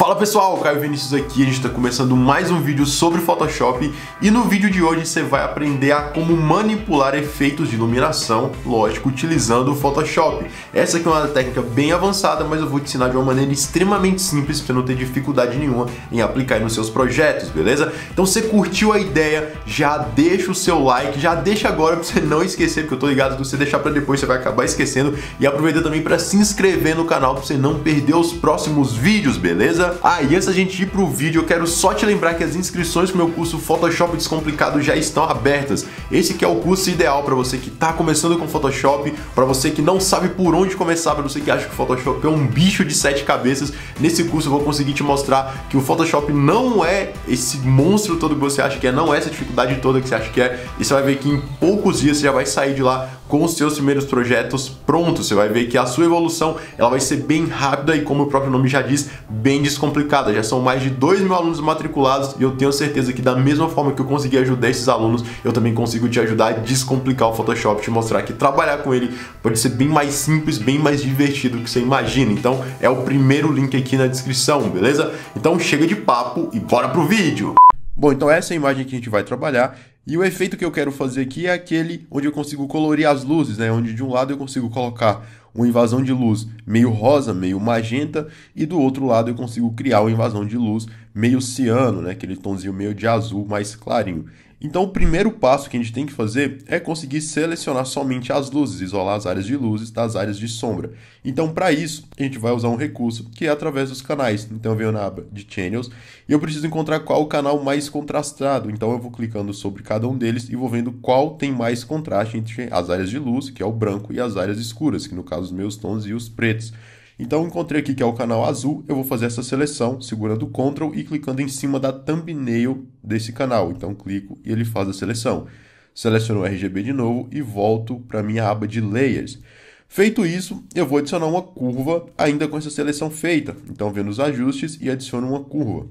Fala pessoal, Caio Vinícius aqui, a gente está começando mais um vídeo sobre Photoshop e no vídeo de hoje você vai aprender a como manipular efeitos de iluminação, lógico, utilizando o Photoshop. Essa aqui é uma técnica bem avançada, mas eu vou te ensinar de uma maneira extremamente simples para você não ter dificuldade nenhuma em aplicar nos seus projetos, beleza? Então se curtiu a ideia, já deixa o seu like, já deixa agora para você não esquecer, porque eu tô ligado que se você deixar para depois você vai acabar esquecendo e aproveita também para se inscrever no canal para você não perder os próximos vídeos, beleza? Ah, e antes da gente ir pro vídeo, eu quero só te lembrar que as inscrições pro meu curso Photoshop Descomplicado já estão abertas. Esse que é o curso ideal para você que tá começando com Photoshop, para você que não sabe por onde começar, para você que acha que o Photoshop é um bicho de sete cabeças. Nesse curso eu vou conseguir te mostrar que o Photoshop não é esse monstro todo que você acha que é, não é essa dificuldade toda que você acha que é. E você vai ver que em poucos dias você já vai sair de lá com os seus primeiros projetos prontos. Você vai ver que a sua evolução ela vai ser bem rápida e como o próprio nome já diz, bem descomplicada complicada. Já são mais de 2 mil alunos matriculados e eu tenho certeza que da mesma forma que eu consegui ajudar esses alunos, eu também consigo te ajudar a descomplicar o Photoshop, te mostrar que trabalhar com ele pode ser bem mais simples, bem mais divertido do que você imagina. Então é o primeiro link aqui na descrição, beleza? Então chega de papo e bora pro vídeo! Bom, então essa é a imagem que a gente vai trabalhar. E o efeito que eu quero fazer aqui é aquele onde eu consigo colorir as luzes, né? Onde de um lado eu consigo colocar uma invasão de luz meio rosa, meio magenta, e do outro lado eu consigo criar uma invasão de luz meio ciano, né? aquele tonzinho meio de azul mais clarinho. Então, o primeiro passo que a gente tem que fazer é conseguir selecionar somente as luzes, isolar as áreas de luzes das áreas de sombra. Então, para isso, a gente vai usar um recurso que é através dos canais. Então, eu venho na aba de Channels e eu preciso encontrar qual o canal mais contrastado. Então, eu vou clicando sobre cada um deles e vou vendo qual tem mais contraste entre as áreas de luz, que é o branco, e as áreas escuras, que no caso os meus tons e os pretos. Então encontrei aqui que é o canal azul, eu vou fazer essa seleção segurando Ctrl e clicando em cima da thumbnail desse canal. Então clico e ele faz a seleção. Seleciono o RGB de novo e volto para minha aba de Layers. Feito isso, eu vou adicionar uma curva ainda com essa seleção feita. Então venho nos ajustes e adiciono uma curva.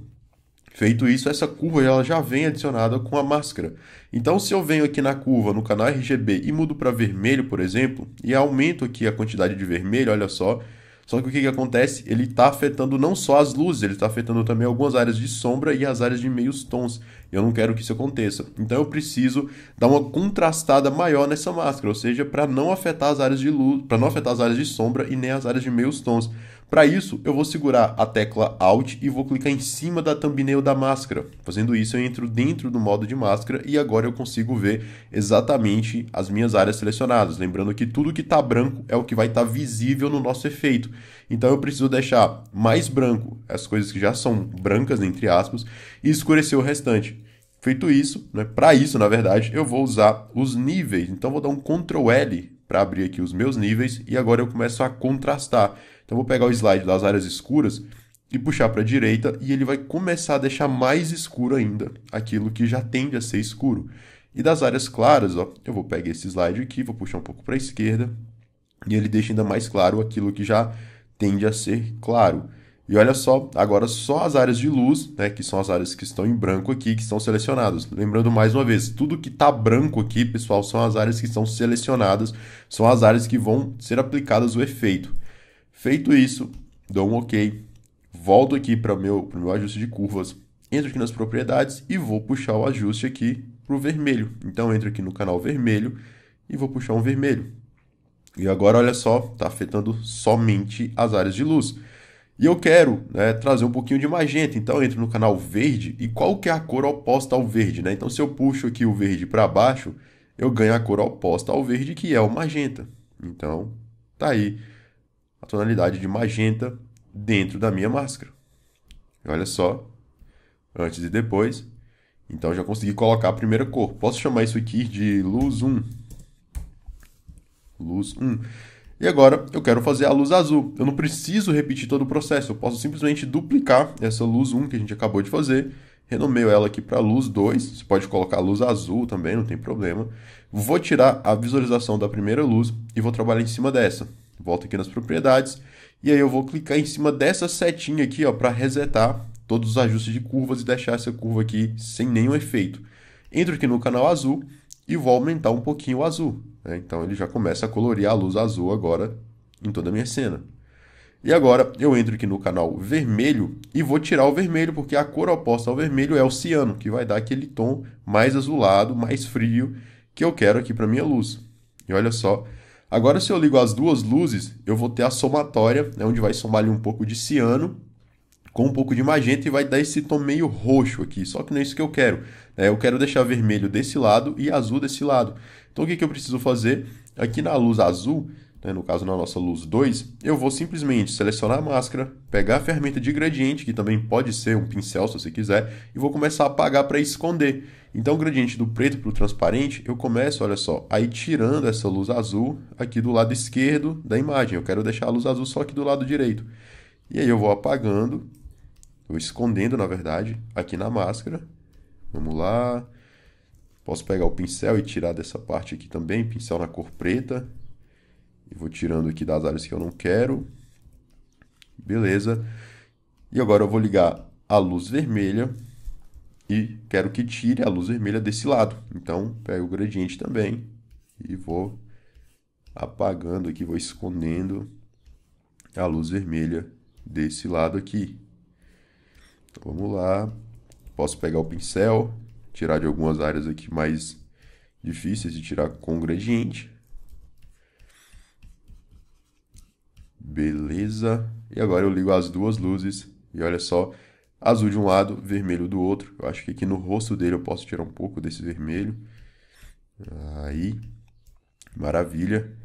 Feito isso, essa curva ela já vem adicionada com a máscara. Então, se eu venho aqui na curva, no canal RGB, e mudo para vermelho, por exemplo, e aumento aqui a quantidade de vermelho, olha só, só que o que, que acontece? Ele está afetando não só as luzes, ele está afetando também algumas áreas de sombra e as áreas de meios tons. Eu não quero que isso aconteça. Então eu preciso dar uma contrastada maior nessa máscara, ou seja, para não afetar as áreas de luz, para não afetar as áreas de sombra e nem as áreas de meios tons. Para isso, eu vou segurar a tecla Alt e vou clicar em cima da thumbnail da máscara. Fazendo isso, eu entro dentro do modo de máscara e agora eu consigo ver exatamente as minhas áreas selecionadas. Lembrando que tudo que está branco é o que vai estar tá visível no nosso efeito. Então eu preciso deixar mais branco as coisas que já são brancas, entre aspas, e escurecer o restante. Feito isso, né, para isso, na verdade, eu vou usar os níveis. Então vou dar um Ctrl L para abrir aqui os meus níveis e agora eu começo a contrastar. Então vou pegar o slide das áreas escuras e puxar para a direita e ele vai começar a deixar mais escuro ainda aquilo que já tende a ser escuro. E das áreas claras, ó, eu vou pegar esse slide aqui, vou puxar um pouco para a esquerda e ele deixa ainda mais claro aquilo que já tende a ser claro. E olha só, agora só as áreas de luz, né, que são as áreas que estão em branco aqui, que estão selecionadas. Lembrando mais uma vez, tudo que está branco aqui, pessoal, são as áreas que estão selecionadas, são as áreas que vão ser aplicadas o efeito. Feito isso, dou um OK, volto aqui para o meu, meu ajuste de curvas, entro aqui nas propriedades e vou puxar o ajuste aqui para o vermelho. Então, entro aqui no canal vermelho e vou puxar um vermelho. E agora, olha só, está afetando somente as áreas de luz. E eu quero né, trazer um pouquinho de magenta, então eu entro no canal verde e qual que é a cor oposta ao verde? Né? Então se eu puxo aqui o verde para baixo, eu ganho a cor oposta ao verde, que é o magenta. Então tá aí a tonalidade de magenta dentro da minha máscara. E olha só, antes e depois. Então já consegui colocar a primeira cor. Posso chamar isso aqui de luz 1 luz 1. Hum. E agora eu quero fazer a luz azul. Eu não preciso repetir todo o processo, eu posso simplesmente duplicar essa luz 1 que a gente acabou de fazer, renomeio ela aqui para luz 2, você pode colocar luz azul também, não tem problema. Vou tirar a visualização da primeira luz e vou trabalhar em cima dessa. Volto aqui nas propriedades e aí eu vou clicar em cima dessa setinha aqui para resetar todos os ajustes de curvas e deixar essa curva aqui sem nenhum efeito. Entro aqui no canal azul e vou aumentar um pouquinho o azul. Né? Então ele já começa a colorir a luz azul agora em toda a minha cena. E agora eu entro aqui no canal vermelho e vou tirar o vermelho, porque a cor oposta ao vermelho é o ciano, que vai dar aquele tom mais azulado, mais frio, que eu quero aqui para minha luz. E olha só, agora se eu ligo as duas luzes, eu vou ter a somatória, né, onde vai somar ali um pouco de ciano com um pouco de magenta e vai dar esse tom meio roxo aqui. Só que não é isso que eu quero. Né? Eu quero deixar vermelho desse lado e azul desse lado. Então o que, que eu preciso fazer? Aqui na luz azul, né? no caso na nossa luz 2, eu vou simplesmente selecionar a máscara, pegar a ferramenta de gradiente, que também pode ser um pincel se você quiser, e vou começar a apagar para esconder. Então o gradiente do preto para o transparente, eu começo, olha só, aí tirando essa luz azul aqui do lado esquerdo da imagem. Eu quero deixar a luz azul só aqui do lado direito. E aí eu vou apagando Estou escondendo, na verdade, aqui na máscara. Vamos lá. Posso pegar o pincel e tirar dessa parte aqui também, pincel na cor preta. E vou tirando aqui das áreas que eu não quero. Beleza. E agora eu vou ligar a luz vermelha e quero que tire a luz vermelha desse lado. Então, pego o gradiente também e vou apagando aqui, vou escondendo a luz vermelha desse lado aqui. Então vamos lá. Posso pegar o pincel, tirar de algumas áreas aqui mais difíceis de tirar com gradiente. Beleza. E agora eu ligo as duas luzes e olha só, azul de um lado, vermelho do outro. Eu acho que aqui no rosto dele eu posso tirar um pouco desse vermelho. Aí, maravilha.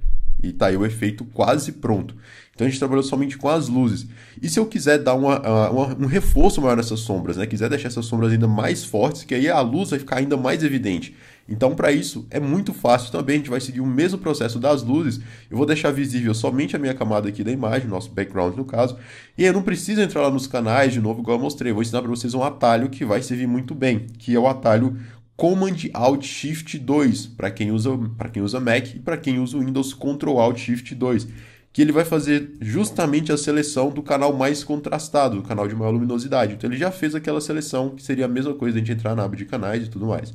E tá aí o efeito quase pronto. Então a gente trabalhou somente com as luzes. E se eu quiser dar uma, ah, uma, um reforço maior nessas sombras, né? Quiser deixar essas sombras ainda mais fortes, que aí a luz vai ficar ainda mais evidente. Então, para isso, é muito fácil também. A gente vai seguir o mesmo processo das luzes. Eu vou deixar visível somente a minha camada aqui da imagem, nosso background no caso. E eu não preciso entrar lá nos canais de novo, igual eu mostrei. vou ensinar para vocês um atalho que vai servir muito bem, que é o atalho Command Alt Shift 2, para quem, usa, quem usa Mac e para quem usa Windows Ctrl Alt Shift 2, que ele vai fazer justamente a seleção do canal mais contrastado, do canal de maior luminosidade. Então ele já fez aquela seleção, que seria a mesma coisa de a gente entrar na aba de canais e tudo mais.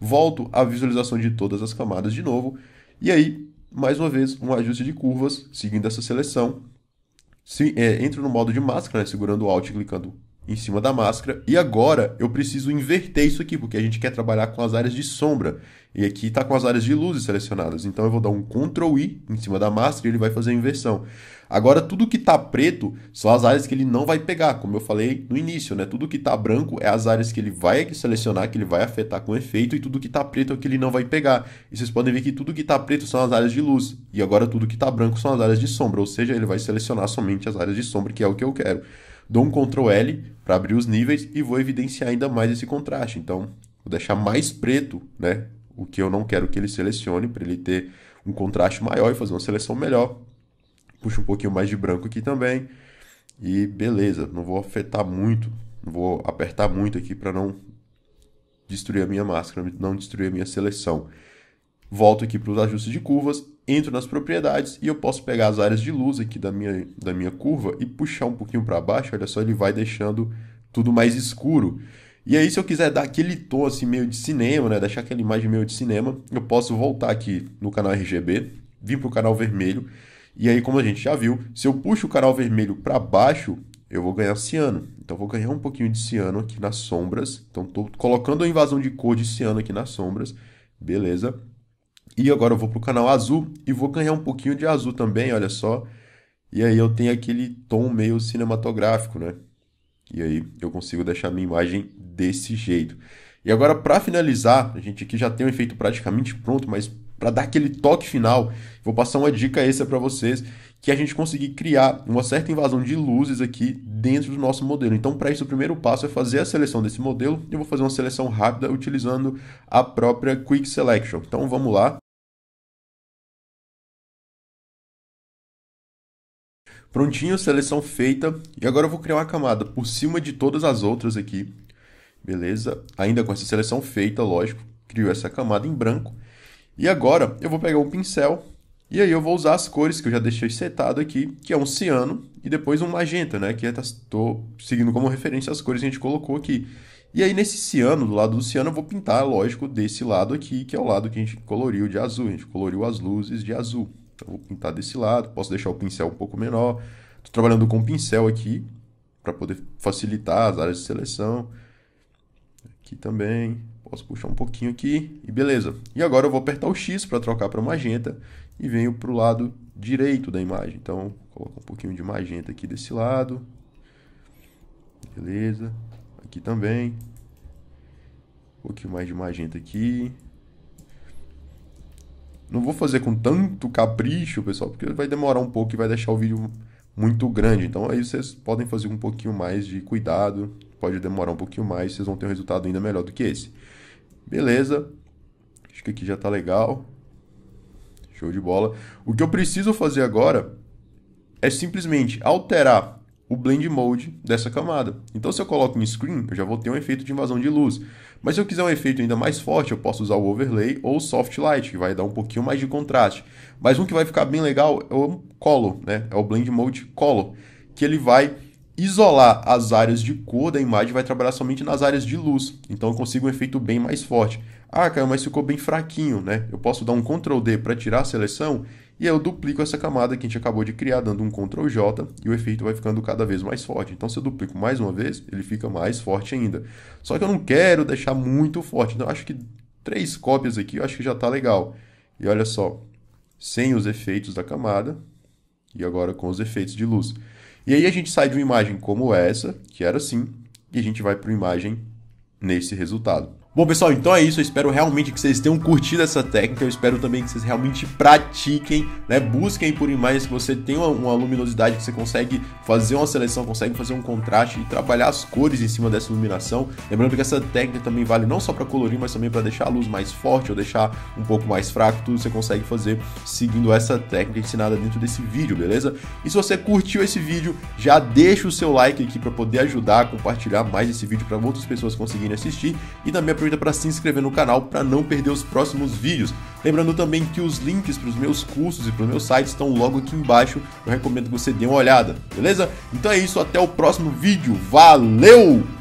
Volto à visualização de todas as camadas de novo, e aí, mais uma vez, um ajuste de curvas, seguindo essa seleção. Se, é, entro no modo de máscara, né, segurando o Alt e clicando em cima da máscara. E agora eu preciso inverter isso aqui, porque a gente quer trabalhar com as áreas de sombra. E aqui está com as áreas de luzes selecionadas. Então eu vou dar um Ctrl I em cima da máscara e ele vai fazer a inversão. Agora tudo que está preto são as áreas que ele não vai pegar, como eu falei no início, né? Tudo que está branco é as áreas que ele vai selecionar, que ele vai afetar com efeito, e tudo que está preto é o que ele não vai pegar. E vocês podem ver que tudo que está preto são as áreas de luz. E agora tudo que está branco são as áreas de sombra, ou seja, ele vai selecionar somente as áreas de sombra, que é o que eu quero dou um Ctrl L para abrir os níveis e vou evidenciar ainda mais esse contraste. Então, vou deixar mais preto, né? O que eu não quero que ele selecione para ele ter um contraste maior e fazer uma seleção melhor. Puxo um pouquinho mais de branco aqui também. E beleza, não vou afetar muito, não vou apertar muito aqui para não destruir a minha máscara, não destruir a minha seleção volto aqui para os ajustes de curvas, entro nas propriedades e eu posso pegar as áreas de luz aqui da minha, da minha curva e puxar um pouquinho para baixo, olha só, ele vai deixando tudo mais escuro. E aí, se eu quiser dar aquele tom assim meio de cinema, né? Deixar aquela imagem meio de cinema, eu posso voltar aqui no canal RGB, vir para o canal vermelho. E aí, como a gente já viu, se eu puxo o canal vermelho para baixo, eu vou ganhar ciano. Então, vou ganhar um pouquinho de ciano aqui nas sombras. Então, estou colocando a invasão de cor de ciano aqui nas sombras. Beleza. E agora eu vou pro canal azul e vou ganhar um pouquinho de azul também, olha só. E aí eu tenho aquele tom meio cinematográfico, né? E aí eu consigo deixar minha imagem desse jeito. E agora para finalizar, a gente aqui já tem o um efeito praticamente pronto, mas para dar aquele toque final, vou passar uma dica extra para vocês, que é a gente conseguir criar uma certa invasão de luzes aqui dentro do nosso modelo. Então, para isso, o primeiro passo é fazer a seleção desse modelo. Eu vou fazer uma seleção rápida utilizando a própria Quick Selection. Então, vamos lá. Prontinho, seleção feita. E agora eu vou criar uma camada por cima de todas as outras aqui. Beleza? Ainda com essa seleção feita, lógico. Crio essa camada em branco. E agora eu vou pegar um pincel e aí eu vou usar as cores que eu já deixei setado aqui, que é um ciano e depois um magenta, né? Que estou é tá, seguindo como referência as cores que a gente colocou aqui. E aí nesse ciano, do lado do ciano, eu vou pintar, lógico, desse lado aqui, que é o lado que a gente coloriu de azul. A gente coloriu as luzes de azul. Então eu vou pintar desse lado, posso deixar o pincel um pouco menor. Estou trabalhando com o pincel aqui, para poder facilitar as áreas de seleção. Aqui também, posso puxar um pouquinho aqui e beleza. E agora eu vou apertar o X para trocar para magenta e venho para o lado direito da imagem. Então, coloco um pouquinho de magenta aqui desse lado. Beleza. Aqui também. Um pouquinho mais de magenta aqui. Não vou fazer com tanto capricho, pessoal, porque vai demorar um pouco e vai deixar o vídeo muito grande. Então aí vocês podem fazer um pouquinho mais de cuidado, pode demorar um pouquinho mais, vocês vão ter um resultado ainda melhor do que esse. Beleza? Acho que aqui já está legal. Show de bola. O que eu preciso fazer agora é simplesmente alterar o blend mode dessa camada. Então, se eu coloco em screen, eu já vou ter um efeito de invasão de luz. Mas se eu quiser um efeito ainda mais forte, eu posso usar o overlay ou o soft light, que vai dar um pouquinho mais de contraste. Mas um que vai ficar bem legal é o color, né? É o blend mode color, que ele vai isolar as áreas de cor da imagem e vai trabalhar somente nas áreas de luz. Então eu consigo um efeito bem mais forte. Ah, Caio, mas ficou bem fraquinho, né? Eu posso dar um Ctrl D para tirar a seleção e aí eu duplico essa camada que a gente acabou de criar, dando um Ctrl J e o efeito vai ficando cada vez mais forte. Então, se eu duplico mais uma vez, ele fica mais forte ainda. Só que eu não quero deixar muito forte, então acho que três cópias aqui eu acho que já está legal. E olha só, sem os efeitos da camada e agora com os efeitos de luz. E aí a gente sai de uma imagem como essa, que era assim, e a gente vai para uma imagem nesse resultado. Bom, pessoal, então é isso. Eu espero realmente que vocês tenham curtido essa técnica. Eu espero também que vocês realmente pratiquem, né? Busquem por imagens que você tem uma, uma, luminosidade, que você consegue fazer uma seleção, consegue fazer um contraste e trabalhar as cores em cima dessa iluminação. Lembrando que essa técnica também vale não só para colorir, mas também para deixar a luz mais forte ou deixar um pouco mais fraco. Tudo você consegue fazer seguindo essa técnica ensinada dentro desse vídeo, beleza? E se você curtiu esse vídeo, já deixa o seu like aqui para poder ajudar a compartilhar mais esse vídeo para outras pessoas conseguirem assistir e também aproveita para se inscrever no canal para não perder os próximos vídeos. Lembrando também que os links para os meus cursos e para os meus sites estão logo aqui embaixo. Eu recomendo que você dê uma olhada, beleza? Então é isso, até o próximo vídeo. Valeu!